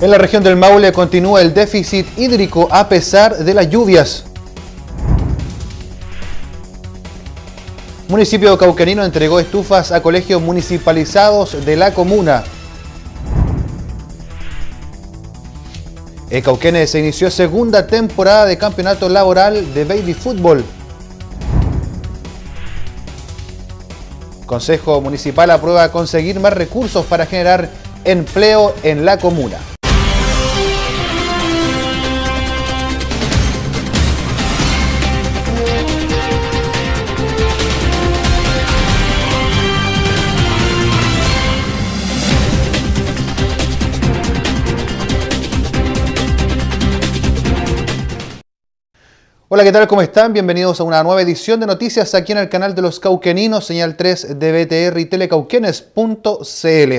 En la región del Maule continúa el déficit hídrico a pesar de las lluvias. Municipio Cauquenino entregó estufas a colegios municipalizados de la comuna. En Cauquenes se inició segunda temporada de campeonato laboral de baby fútbol. Consejo Municipal aprueba conseguir más recursos para generar empleo en la comuna. Hola, ¿qué tal? ¿Cómo están? Bienvenidos a una nueva edición de noticias aquí en el canal de los Cauqueninos, señal 3 de BTR y telecauquenes.cl.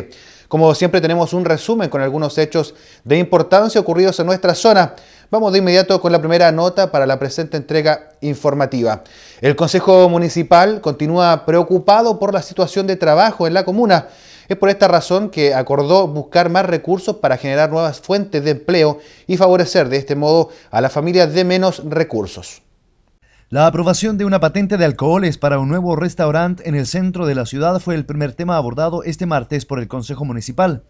Como siempre tenemos un resumen con algunos hechos de importancia ocurridos en nuestra zona. Vamos de inmediato con la primera nota para la presente entrega informativa. El Consejo Municipal continúa preocupado por la situación de trabajo en la comuna es por esta razón que acordó buscar más recursos para generar nuevas fuentes de empleo y favorecer de este modo a las familias de menos recursos. La aprobación de una patente de alcoholes para un nuevo restaurante en el centro de la ciudad fue el primer tema abordado este martes por el Consejo Municipal.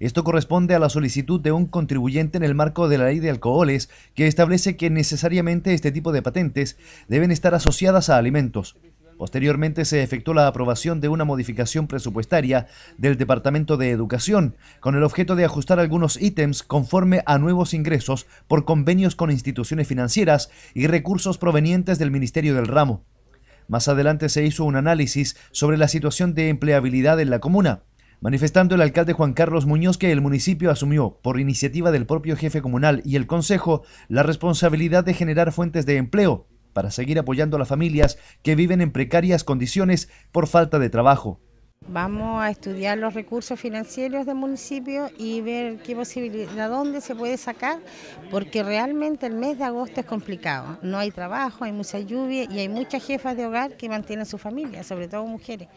Esto corresponde a la solicitud de un contribuyente en el marco de la ley de alcoholes que establece que necesariamente este tipo de patentes deben estar asociadas a alimentos. Posteriormente se efectuó la aprobación de una modificación presupuestaria del Departamento de Educación, con el objeto de ajustar algunos ítems conforme a nuevos ingresos por convenios con instituciones financieras y recursos provenientes del Ministerio del Ramo. Más adelante se hizo un análisis sobre la situación de empleabilidad en la comuna, manifestando el alcalde Juan Carlos Muñoz que el municipio asumió, por iniciativa del propio jefe comunal y el Consejo, la responsabilidad de generar fuentes de empleo, para seguir apoyando a las familias que viven en precarias condiciones por falta de trabajo. Vamos a estudiar los recursos financieros del municipio y ver qué posibilidad, dónde se puede sacar, porque realmente el mes de agosto es complicado. No hay trabajo, hay mucha lluvia y hay muchas jefas de hogar que mantienen su familia, sobre todo mujeres.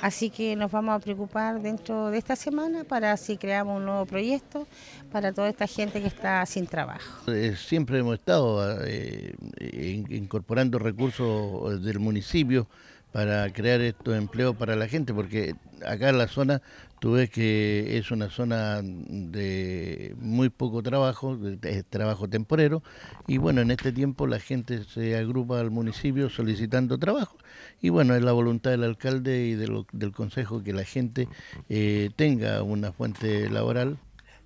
Así que nos vamos a preocupar dentro de esta semana para si creamos un nuevo proyecto para toda esta gente que está sin trabajo. Eh, siempre hemos estado eh, eh, incorporando recursos del municipio para crear estos empleos para la gente, porque acá en la zona tú ves que es una zona de muy poco trabajo, de trabajo temporero, y bueno, en este tiempo la gente se agrupa al municipio solicitando trabajo, y bueno, es la voluntad del alcalde y del consejo que la gente eh, tenga una fuente laboral.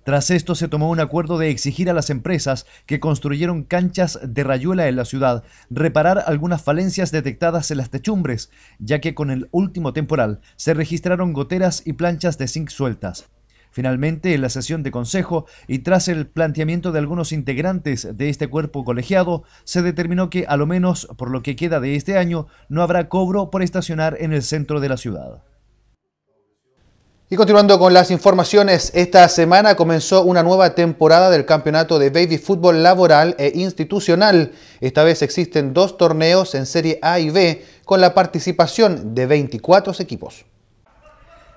Tras esto se tomó un acuerdo de exigir a las empresas que construyeron canchas de rayuela en la ciudad reparar algunas falencias detectadas en las techumbres, ya que con el último temporal se registraron goteras y planchas de zinc sueltas. Finalmente, en la sesión de consejo y tras el planteamiento de algunos integrantes de este cuerpo colegiado, se determinó que, a lo menos por lo que queda de este año, no habrá cobro por estacionar en el centro de la ciudad. Y continuando con las informaciones, esta semana comenzó una nueva temporada del campeonato de baby fútbol laboral e institucional. Esta vez existen dos torneos en Serie A y B con la participación de 24 equipos.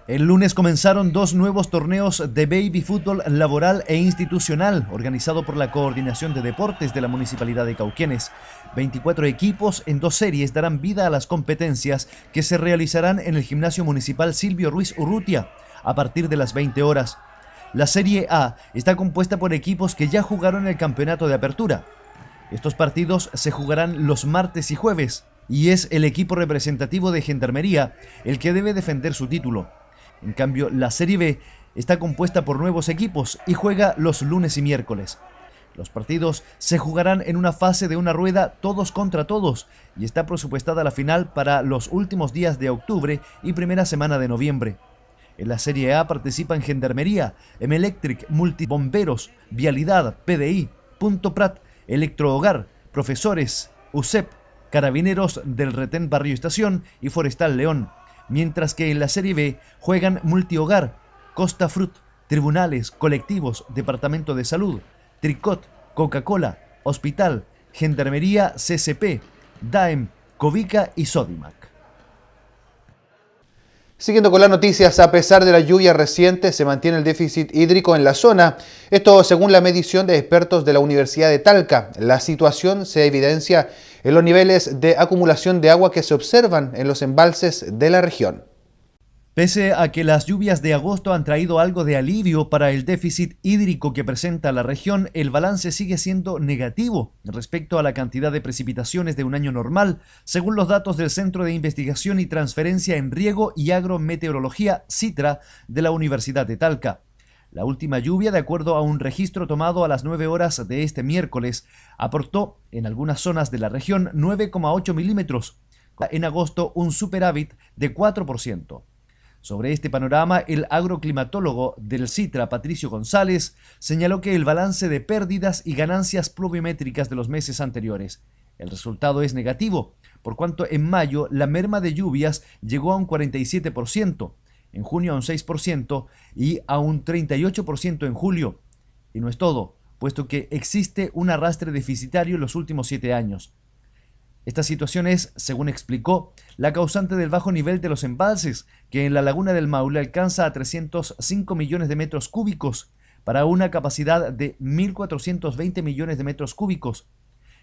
El lunes comenzaron dos nuevos torneos de baby fútbol laboral e institucional, organizado por la Coordinación de Deportes de la Municipalidad de Cauquienes. 24 equipos en dos series darán vida a las competencias que se realizarán en el Gimnasio Municipal Silvio Ruiz Urrutia a partir de las 20 horas. La Serie A está compuesta por equipos que ya jugaron el campeonato de apertura. Estos partidos se jugarán los martes y jueves, y es el equipo representativo de Gendarmería el que debe defender su título. En cambio, la Serie B está compuesta por nuevos equipos y juega los lunes y miércoles. Los partidos se jugarán en una fase de una rueda todos contra todos y está presupuestada la final para los últimos días de octubre y primera semana de noviembre. En la Serie A participan Gendarmería, Multi Multibomberos, Vialidad, PDI, Punto Prat, Electrohogar, Profesores, USEP, Carabineros del Retén Barrio Estación y Forestal León. Mientras que en la Serie B juegan Multihogar, Costa Fruit, Tribunales, Colectivos, Departamento de Salud, Tricot, Coca-Cola, Hospital, Gendarmería CCP, DAEM, Covica y Sodimac. Siguiendo con las noticias, a pesar de la lluvia reciente, se mantiene el déficit hídrico en la zona. Esto según la medición de expertos de la Universidad de Talca. La situación se evidencia en los niveles de acumulación de agua que se observan en los embalses de la región. Pese a que las lluvias de agosto han traído algo de alivio para el déficit hídrico que presenta la región, el balance sigue siendo negativo respecto a la cantidad de precipitaciones de un año normal, según los datos del Centro de Investigación y Transferencia en Riego y Agrometeorología, CITRA, de la Universidad de Talca. La última lluvia, de acuerdo a un registro tomado a las 9 horas de este miércoles, aportó en algunas zonas de la región 9,8 milímetros, en agosto un superávit de 4%. Sobre este panorama, el agroclimatólogo del CITRA, Patricio González, señaló que el balance de pérdidas y ganancias pluviométricas de los meses anteriores. El resultado es negativo, por cuanto en mayo la merma de lluvias llegó a un 47%, en junio a un 6% y a un 38% en julio. Y no es todo, puesto que existe un arrastre deficitario en los últimos siete años. Esta situación es, según explicó, la causante del bajo nivel de los embalses, que en la laguna del Maule alcanza a 305 millones de metros cúbicos para una capacidad de 1.420 millones de metros cúbicos,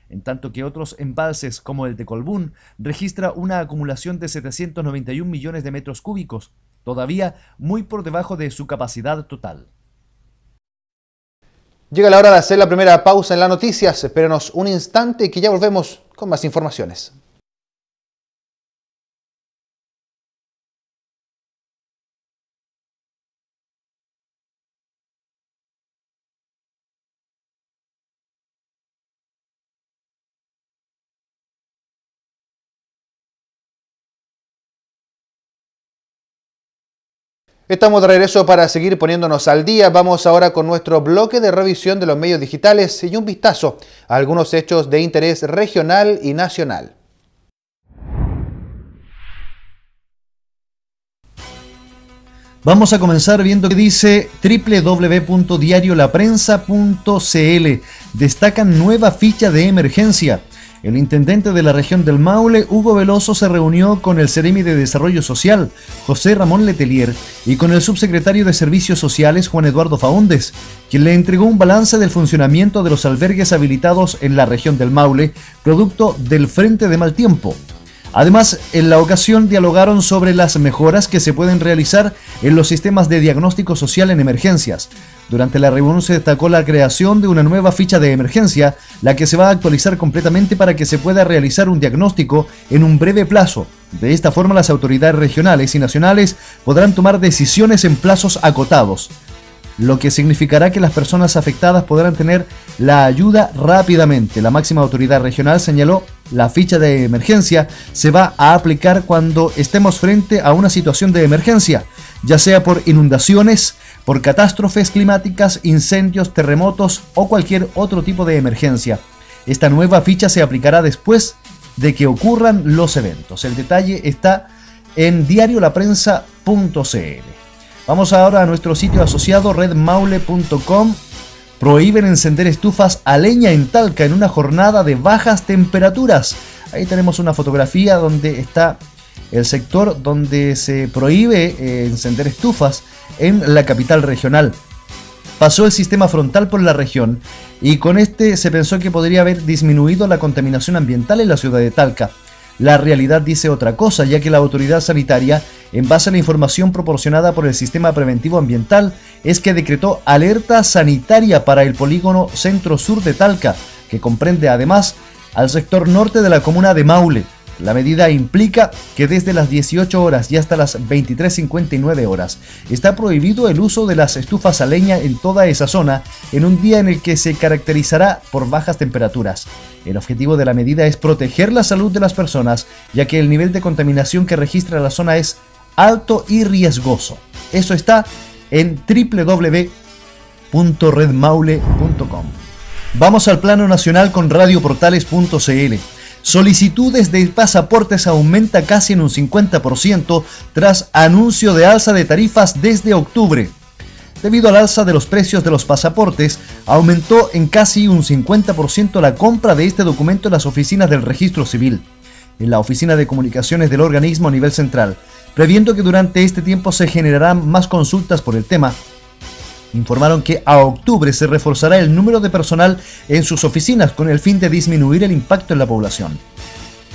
en tanto que otros embalses como el de Colbún registra una acumulación de 791 millones de metros cúbicos, todavía muy por debajo de su capacidad total. Llega la hora de hacer la primera pausa en las noticias, espérenos un instante que ya volvemos con más informaciones. Estamos de regreso para seguir poniéndonos al día. Vamos ahora con nuestro bloque de revisión de los medios digitales y un vistazo a algunos hechos de interés regional y nacional. Vamos a comenzar viendo que dice www.diariolaprensa.cl. Destacan nueva ficha de emergencia. El intendente de la región del Maule, Hugo Veloso, se reunió con el Ceremi de Desarrollo Social, José Ramón Letelier, y con el subsecretario de Servicios Sociales, Juan Eduardo Faúndes, quien le entregó un balance del funcionamiento de los albergues habilitados en la región del Maule, producto del Frente de Mal Tiempo. Además, en la ocasión dialogaron sobre las mejoras que se pueden realizar en los sistemas de diagnóstico social en emergencias. Durante la reunión se destacó la creación de una nueva ficha de emergencia, la que se va a actualizar completamente para que se pueda realizar un diagnóstico en un breve plazo. De esta forma, las autoridades regionales y nacionales podrán tomar decisiones en plazos acotados, lo que significará que las personas afectadas podrán tener la ayuda rápidamente. La máxima autoridad regional señaló la ficha de emergencia se va a aplicar cuando estemos frente a una situación de emergencia, ya sea por inundaciones, por catástrofes climáticas, incendios, terremotos o cualquier otro tipo de emergencia. Esta nueva ficha se aplicará después de que ocurran los eventos. El detalle está en diariolaprensa.cl. Vamos ahora a nuestro sitio asociado redmaule.com Prohíben encender estufas a leña en Talca en una jornada de bajas temperaturas. Ahí tenemos una fotografía donde está el sector donde se prohíbe eh, encender estufas en la capital regional. Pasó el sistema frontal por la región y con este se pensó que podría haber disminuido la contaminación ambiental en la ciudad de Talca. La realidad dice otra cosa, ya que la autoridad sanitaria, en base a la información proporcionada por el Sistema Preventivo Ambiental, es que decretó alerta sanitaria para el polígono centro-sur de Talca, que comprende además al sector norte de la comuna de Maule. La medida implica que desde las 18 horas y hasta las 23.59 horas está prohibido el uso de las estufas a leña en toda esa zona en un día en el que se caracterizará por bajas temperaturas. El objetivo de la medida es proteger la salud de las personas, ya que el nivel de contaminación que registra la zona es alto y riesgoso. Eso está en www.redmaule.com. Vamos al plano nacional con radioportales.cl solicitudes de pasaportes aumenta casi en un 50% tras anuncio de alza de tarifas desde octubre. Debido al alza de los precios de los pasaportes, aumentó en casi un 50% la compra de este documento en las oficinas del registro civil, en la oficina de comunicaciones del organismo a nivel central, previendo que durante este tiempo se generarán más consultas por el tema Informaron que a octubre se reforzará el número de personal en sus oficinas con el fin de disminuir el impacto en la población.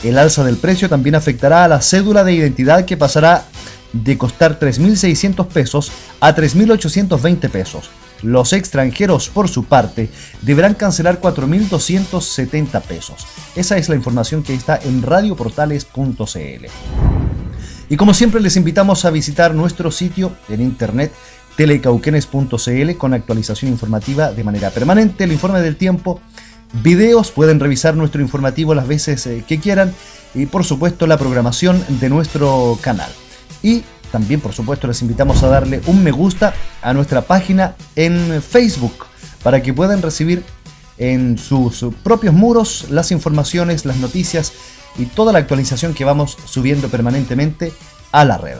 El alza del precio también afectará a la cédula de identidad que pasará de costar 3.600 pesos a 3.820 pesos. Los extranjeros, por su parte, deberán cancelar 4.270 pesos. Esa es la información que está en radioportales.cl. Y como siempre les invitamos a visitar nuestro sitio en internet telecauquenes.cl con actualización informativa de manera permanente, el informe del tiempo, videos, pueden revisar nuestro informativo las veces eh, que quieran y por supuesto la programación de nuestro canal. Y también por supuesto les invitamos a darle un me gusta a nuestra página en Facebook para que puedan recibir en sus propios muros las informaciones, las noticias y toda la actualización que vamos subiendo permanentemente a la red.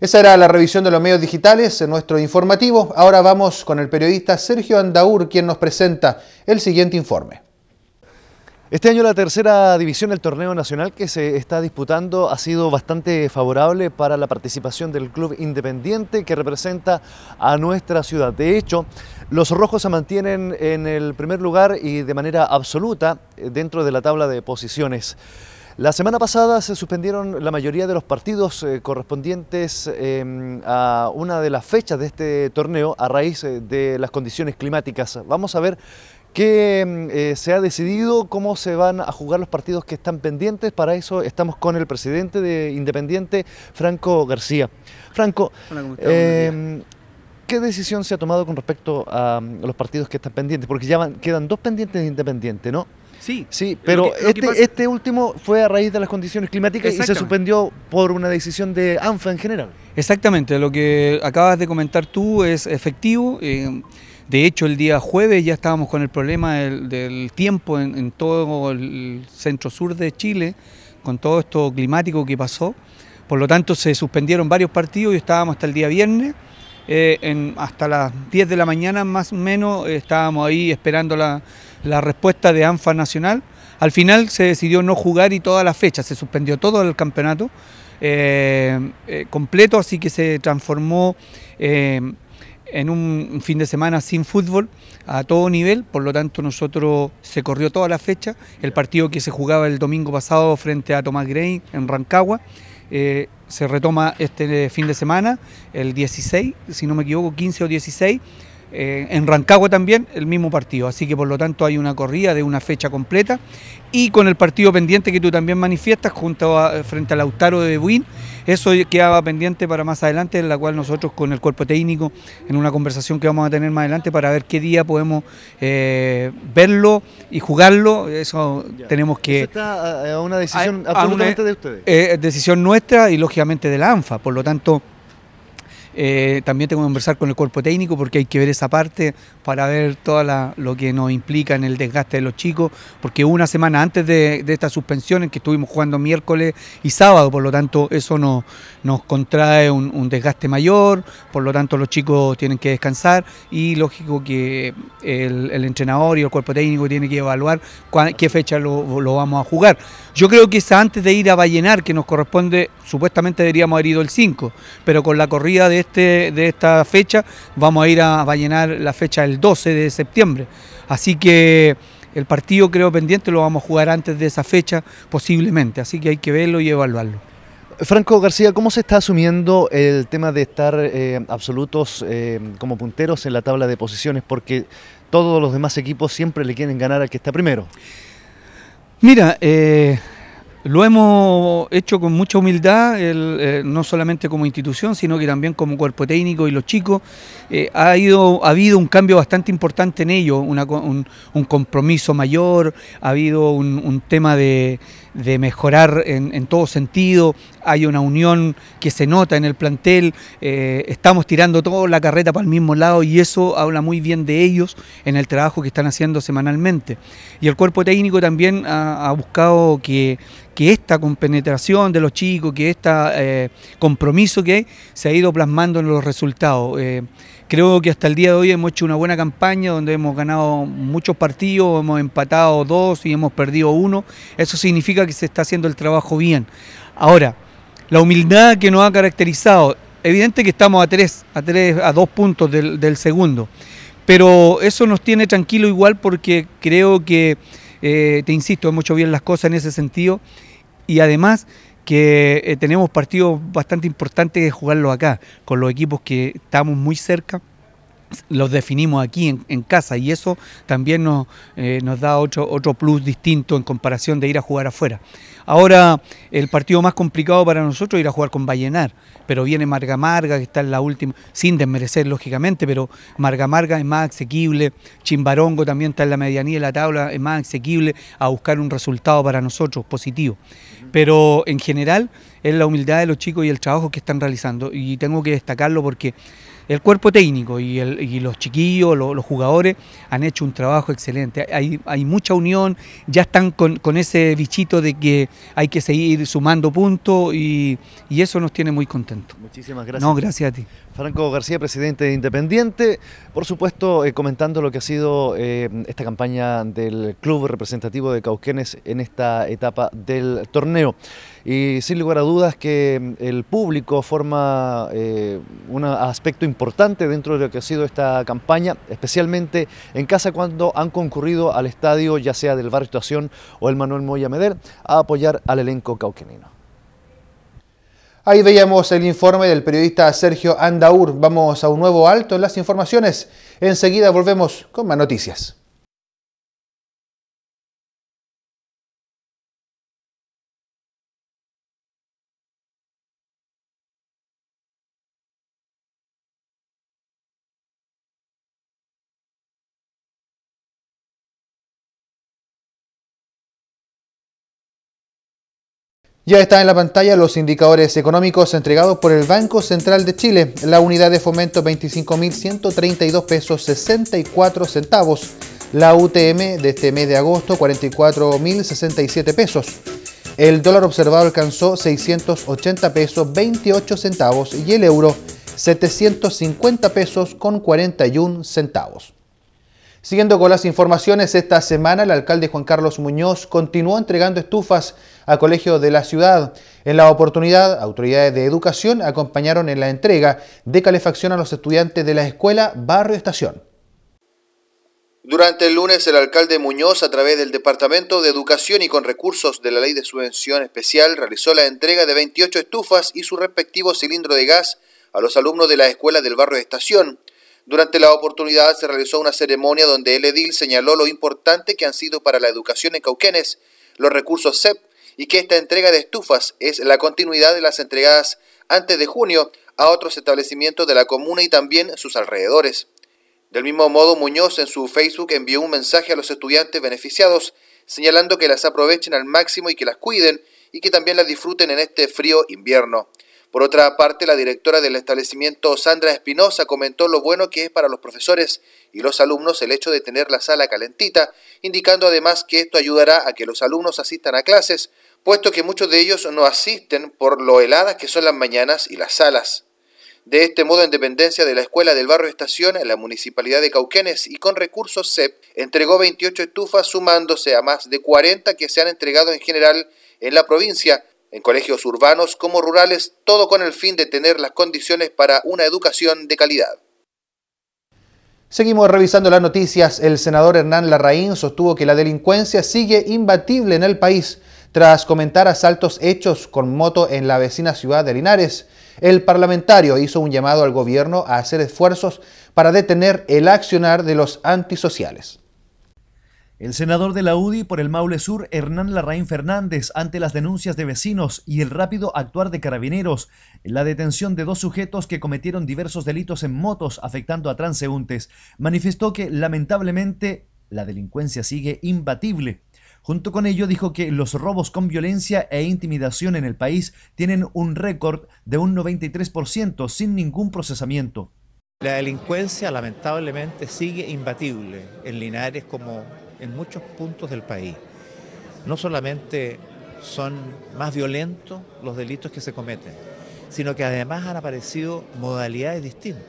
Esa era la revisión de los medios digitales en nuestro informativo. Ahora vamos con el periodista Sergio Andaur, quien nos presenta el siguiente informe. Este año la tercera división del torneo nacional que se está disputando ha sido bastante favorable para la participación del club independiente que representa a nuestra ciudad. De hecho, los rojos se mantienen en el primer lugar y de manera absoluta dentro de la tabla de posiciones. La semana pasada se suspendieron la mayoría de los partidos eh, correspondientes em, a una de las fechas de este torneo a raíz eh, de las condiciones climáticas. Vamos a ver qué em, eh, se ha decidido, cómo se van a jugar los partidos que están pendientes. Para eso estamos con el presidente de Independiente, Franco García. Franco, em, ¿Qué decisión se ha tomado con respecto a, mm, los partidos que están pendientes? Porque ya quedan dos pendientes de Independiente, ¿no? Sí, sí pero este, este, último fue a raíz de las condiciones climáticas y se suspendió por una decisión de ANFA en general. Exactamente, lo que acabas de comentar tú es efectivo. Eh, de hecho, el día jueves ya estábamos con el problema del, tiempo en, todo el centro sur de Chile, con todo esto climático que pasó. Por lo tanto, se suspendieron varios partidos y estábamos hasta el día viernes. Eh, hasta las 10 de la mañana más o menos estábamos ahí esperando la, la respuesta de ANFA Nacional. Al final se decidió no jugar y toda la fecha, se suspendió todo el campeonato eh, eh, completo, así que se transformó eh, en un fin de semana sin fútbol a todo nivel, por lo tanto nosotros se corrió toda la fecha, el partido que se jugaba el domingo pasado frente a Tomás Grey en Rancagua. se retoma este fin de semana, el 16, si no me equivoco, 15 o 16, eh, en Rancagua también el mismo partido. Así que por lo tanto hay una corrida de una fecha completa y con el partido pendiente que tú también manifiestas junto a, frente al Lautaro de Buin, eso quedaba pendiente para más adelante, en la cual nosotros con el cuerpo técnico, en una conversación que vamos a tener más adelante para ver qué día podemos eh, verlo y jugarlo, eso tenemos que... Eso está a, una decisión absolutamente de ustedes. Eh, decisión nuestra y lógicamente de la ANFA, por lo tanto... Eh, también tengo que conversar con el cuerpo técnico porque hay que ver esa parte para ver todo lo que nos implica en el desgaste de los chicos, porque una semana antes de, de esta suspensión en que estuvimos jugando miércoles y sábado, por lo tanto eso nos contrae un, desgaste mayor, por lo tanto los chicos tienen que descansar y lógico que el, entrenador y el cuerpo técnico tiene que evaluar qué fecha lo, vamos a jugar. Yo creo que es antes de ir a Vallenar, que nos corresponde, supuestamente deberíamos haber ido el 5, pero con la corrida de este, esta fecha, vamos a ir a, vallenar la fecha el 12 de septiembre. Así que el partido creo pendiente lo vamos a jugar antes de esa fecha posiblemente, así que hay que verlo y evaluarlo. Franco García, ¿cómo se está asumiendo el tema de estar eh, absolutos eh, como punteros en la tabla de posiciones? Porque todos los demás equipos siempre le quieren ganar al que está primero. Mira, eh, lo hemos hecho con mucha humildad, eh, no solamente como institución, sino que también como cuerpo técnico y los chicos. Eh, ha, ha habido un cambio bastante importante en ellos, un, compromiso mayor, ha habido un, tema de, mejorar en, todo sentido, hay una unión que se nota en el plantel, eh, estamos tirando toda la carreta para el mismo lado y eso habla muy bien de ellos en el trabajo que están haciendo semanalmente. Y el cuerpo técnico también ha buscado que que esta compenetración de los chicos, que este compromiso que hay, se ha ido plasmando en los resultados. Eh, creo que hasta el día de hoy hemos hecho una buena campaña donde hemos ganado muchos partidos, hemos empatado dos y hemos perdido uno. Eso significa que se está haciendo el trabajo bien. Ahora, la humildad que nos ha caracterizado, evidente que estamos a tres, a tres, a dos puntos del, segundo, pero eso nos tiene tranquilo igual porque creo que, eh, te insisto, hemos hecho bien las cosas en ese sentido y además que eh, tenemos partidos bastante importantes de jugarlos acá, con los equipos que estamos muy cerca, los definimos aquí en, casa y eso también nos, eh, nos da otro, otro plus distinto en comparación de ir a jugar afuera. Ahora el partido más complicado para nosotros es ir a jugar con Vallenar, pero viene Marga Marga que está en la última, sin desmerecer lógicamente, pero Marga Marga es más asequible, Chimbarongo también está en la medianía de la tabla, es más asequible a buscar un resultado para nosotros positivo pero en general es la humildad de los chicos y el trabajo que están realizando. Y tengo que destacarlo porque el cuerpo técnico y, los chiquillos, los jugadores, han hecho un trabajo excelente. Hay, mucha unión, ya están con, ese bichito de que hay que seguir sumando puntos y, eso nos tiene muy contento Muchísimas gracias. No, gracias a ti. Franco García, presidente de Independiente, por supuesto eh, comentando lo que ha sido eh, esta campaña del club representativo de Cauquenes en esta etapa del torneo. Y sin lugar a dudas que mm, el público forma eh, un aspecto importante importante dentro de lo que ha sido esta campaña, especialmente en casa cuando han concurrido al estadio, ya sea del barrio Estación o el Manuel Moya Meder, a apoyar al elenco cauquenino. Ahí veíamos el informe del periodista Sergio Andaur. Vamos a un nuevo alto en las informaciones. Enseguida volvemos con más noticias. Ya están en la pantalla los indicadores económicos entregados por el Banco Central de Chile. La unidad de fomento 25.132 pesos 64 centavos. La UTM de este mes de agosto 44.067 pesos. El dólar observado alcanzó 680 pesos 28 centavos y el euro 750 pesos con 41 centavos. Siguiendo con las informaciones, esta semana el alcalde Juan Carlos Muñoz continuó entregando estufas a colegios de la ciudad. En la oportunidad, autoridades de educación acompañaron en la entrega de calefacción a los estudiantes de la escuela Barrio Estación. Durante el lunes, el alcalde Muñoz, a través del Departamento de Educación y con recursos de la Ley de Subvención Especial, realizó la entrega de 28 estufas y su respectivo cilindro de gas a los alumnos de la escuela del barrio Estación. Durante la oportunidad se realizó una ceremonia donde el edil señaló lo importante que han sido para la educación en Cauquenes los recursos CEP y que esta entrega de estufas es la continuidad de las entregadas antes de junio a otros establecimientos de la comuna y también sus alrededores. Del mismo modo, Muñoz en su Facebook envió un mensaje a los estudiantes beneficiados señalando que las aprovechen al máximo y que las cuiden y que también las disfruten en este frío invierno. Por otra parte, la directora del establecimiento, Sandra Espinosa, comentó lo bueno que es para los profesores y los alumnos el hecho de tener la sala calentita, indicando además que esto ayudará a que los alumnos asistan a clases, puesto que muchos de ellos no asisten por lo heladas que son las mañanas y las salas. De este modo, en dependencia de la escuela del barrio Estación, la municipalidad de Cauquenes y con recursos CEP entregó 28 estufas, sumándose a más de 40 que se han entregado en general en la provincia, en colegios urbanos como rurales, todo con el fin de tener las condiciones para una educación de calidad. Seguimos revisando las noticias. El senador Hernán Larraín sostuvo que la delincuencia sigue imbatible en el país tras comentar asaltos hechos con moto en la vecina ciudad de Linares. El parlamentario hizo un llamado al gobierno a hacer esfuerzos para detener el accionar de los antisociales. El senador de la UDI por el Maule Sur, Hernán Larraín Fernández, ante las denuncias de vecinos y el rápido actuar de carabineros la detención de dos sujetos que cometieron diversos delitos en motos afectando a transeúntes, manifestó que lamentablemente la delincuencia sigue imbatible. Junto con ello dijo que los robos con violencia e intimidación en el país tienen un récord de un 93% sin ningún procesamiento. La delincuencia lamentablemente sigue imbatible en Linares como en muchos puntos del país. No solamente son más violentos los delitos que se cometen, sino que además han aparecido modalidades distintas,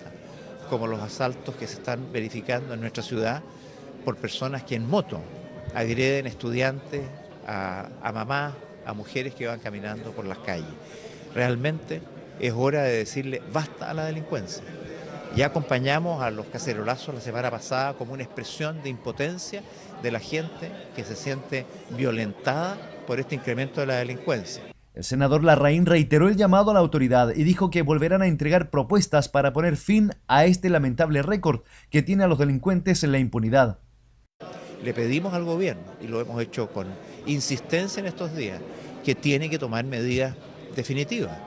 como los asaltos que se están verificando en nuestra ciudad por personas que en moto agreden estudiantes, a, a mamás, a mujeres que van caminando por las calles. Realmente es hora de decirle basta a la delincuencia. Ya acompañamos a los cacerolazos la semana pasada como una expresión de impotencia de la gente que se siente violentada por este incremento de la delincuencia. El senador Larraín reiteró el llamado a la autoridad y dijo que volverán a entregar propuestas para poner fin a este lamentable récord que tiene a los delincuentes en la impunidad. Le pedimos al gobierno, y lo hemos hecho con insistencia en estos días, que tiene que tomar medidas definitivas.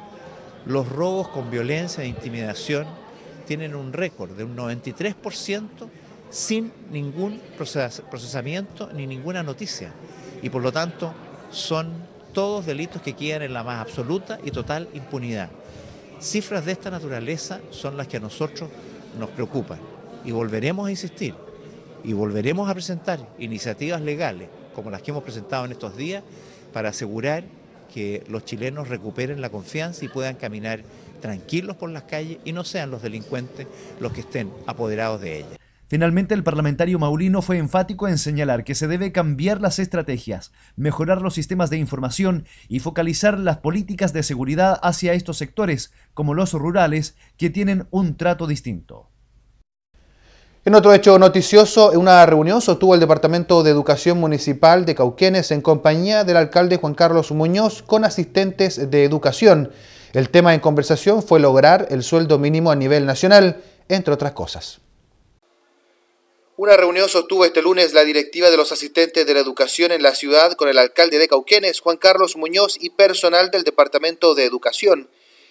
Los robos con violencia e intimidación tienen un récord de un 93% sin ningún procesamiento ni ninguna noticia. Y por lo tanto son todos delitos que quedan en la más absoluta y total impunidad. Cifras de esta naturaleza son las que a nosotros nos preocupan. Y volveremos a insistir y volveremos a presentar iniciativas legales como las que hemos presentado en estos días para asegurar que los chilenos recuperen la confianza y puedan caminar tranquilos por las calles y no sean los delincuentes los que estén apoderados de ellas. Finalmente, el parlamentario Maulino fue enfático en señalar que se debe cambiar las estrategias, mejorar los sistemas de información y focalizar las políticas de seguridad hacia estos sectores, como los rurales, que tienen un trato distinto. En otro hecho noticioso, en una reunión sostuvo el Departamento de Educación Municipal de Cauquenes en compañía del alcalde Juan Carlos Muñoz con asistentes de educación. El tema en conversación fue lograr el sueldo mínimo a nivel nacional, entre otras cosas. Una reunión sostuvo este lunes la directiva de los asistentes de la educación en la ciudad con el alcalde de Cauquenes, Juan Carlos Muñoz, y personal del Departamento de Educación.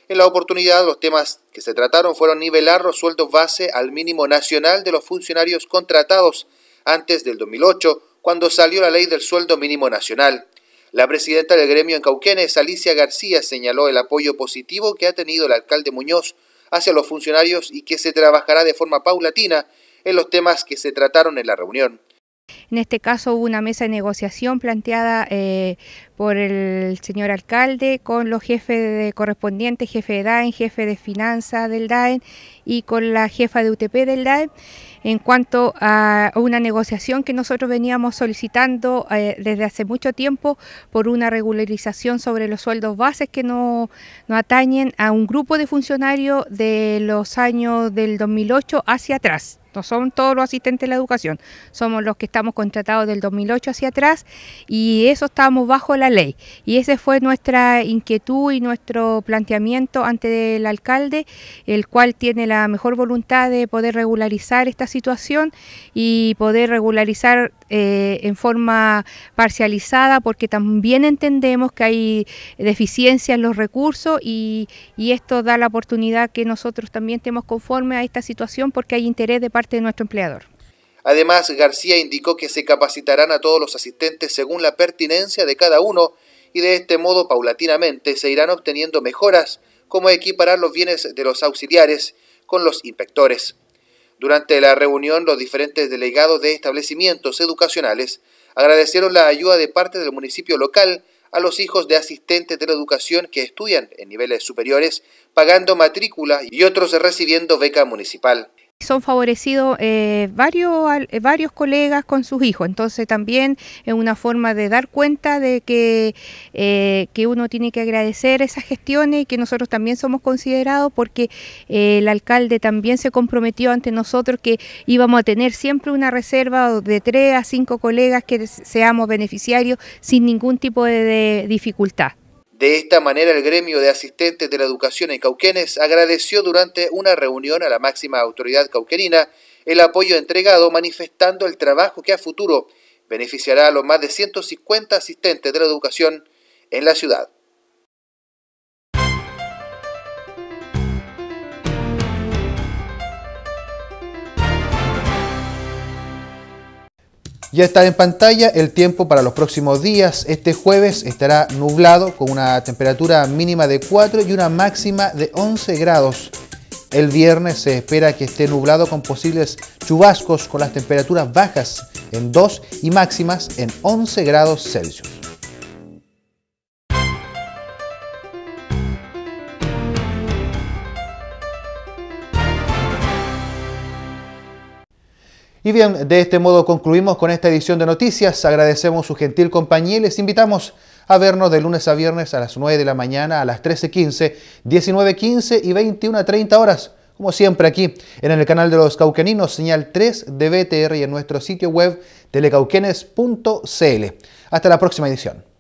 En la oportunidad, los temas que se trataron fueron nivelar los sueldos base al mínimo nacional de los funcionarios contratados antes del 2008, cuando salió la ley del sueldo mínimo nacional. La presidenta del gremio en Cauquenes, Alicia García, señaló el apoyo positivo que ha tenido el alcalde Muñoz hacia los funcionarios y que se trabajará de forma paulatina en los temas que se trataron en la reunión. En este caso hubo una mesa de negociación planteada eh, por el señor alcalde con los jefes correspondientes, jefe de DAEN, jefe de finanzas del DAEN y con la jefa de UTP del DAEN en cuanto a una negociación que nosotros veníamos solicitando eh, desde hace mucho tiempo por una regularización sobre los sueldos bases que no, no atañen a un grupo de funcionarios de los años del 2008 hacia atrás. No son todos los asistentes de la educación, somos los que estamos con contratado del 2008 hacia atrás y eso estábamos bajo la ley. Y esa fue nuestra inquietud y nuestro planteamiento ante el alcalde, el cual tiene la mejor voluntad de poder regularizar esta situación y poder regularizar eh, en forma parcializada porque también entendemos que hay deficiencias en los recursos y, y esto da la oportunidad que nosotros también estemos conformes a esta situación porque hay interés de parte de nuestro empleador. Además, García indicó que se capacitarán a todos los asistentes según la pertinencia de cada uno y de este modo paulatinamente se irán obteniendo mejoras como equiparar los bienes de los auxiliares con los inspectores. Durante la reunión, los diferentes delegados de establecimientos educacionales agradecieron la ayuda de parte del municipio local a los hijos de asistentes de la educación que estudian en niveles superiores, pagando matrícula y otros recibiendo beca municipal son favorecidos eh, varios, eh, varios colegas con sus hijos. Entonces también es una forma de dar cuenta de que, eh, que uno tiene que agradecer esas gestiones y que nosotros también somos considerados porque el alcalde también se comprometió ante nosotros que íbamos a tener siempre una reserva de tres a cinco colegas que seamos beneficiarios sin ningún tipo de dificultad. De esta manera, el gremio de asistentes de la educación en Cauquenes agradeció durante una reunión a la máxima autoridad cauquerina el apoyo entregado, manifestando el trabajo que a futuro beneficiará a los más de 150 asistentes de la educación en la ciudad. Ya está en pantalla el tiempo para los próximos días. Este jueves estará nublado con una temperatura mínima de 4 y una máxima de 11 grados. El viernes se espera que esté nublado con posibles chubascos con las temperaturas bajas en 2 y máximas en 11 grados Celsius. Y bien, de este modo concluimos con esta edición de noticias. Agradecemos su gentil compañía y les invitamos a vernos de lunes a viernes a las 9 de la mañana, a las 13.15, 19.15 y 21.30 horas, como siempre aquí en el canal de los Cauqueninos, señal 3 de BTR y en nuestro sitio web telecauquenes.cl. Hasta la próxima edición.